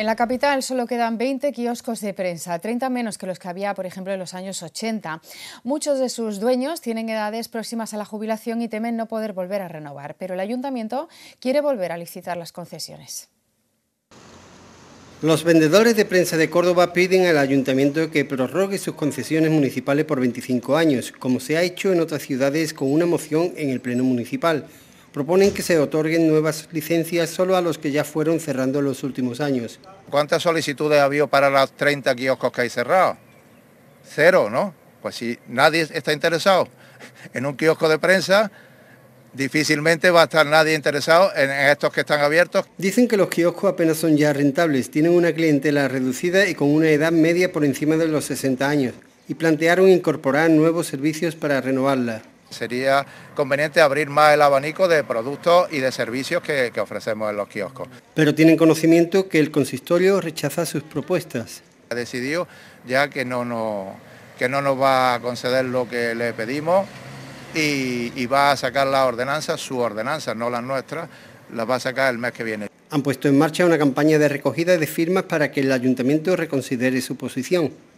En la capital solo quedan 20 kioscos de prensa, 30 menos que los que había, por ejemplo, en los años 80. Muchos de sus dueños tienen edades próximas a la jubilación y temen no poder volver a renovar, pero el ayuntamiento quiere volver a licitar las concesiones. Los vendedores de prensa de Córdoba piden al ayuntamiento que prorrogue sus concesiones municipales por 25 años, como se ha hecho en otras ciudades con una moción en el Pleno Municipal proponen que se otorguen nuevas licencias solo a los que ya fueron cerrando en los últimos años. ¿Cuántas solicitudes ha habido para los 30 kioscos que hay cerrados? Cero, ¿no? Pues si nadie está interesado en un kiosco de prensa, difícilmente va a estar nadie interesado en estos que están abiertos. Dicen que los kioscos apenas son ya rentables, tienen una clientela reducida y con una edad media por encima de los 60 años, y plantearon incorporar nuevos servicios para renovarla. Sería conveniente abrir más el abanico de productos y de servicios que, ofrecemos en los kioscos. Pero tienen conocimiento que el consistorio rechaza sus propuestas. Ha decidido ya que no, que no nos va a conceder lo que le pedimos y, va a sacar la ordenanza, su ordenanza, no la nuestra, la va a sacar el mes que viene. Han puesto en marcha una campaña de recogida de firmas para que el ayuntamiento reconsidere su posición.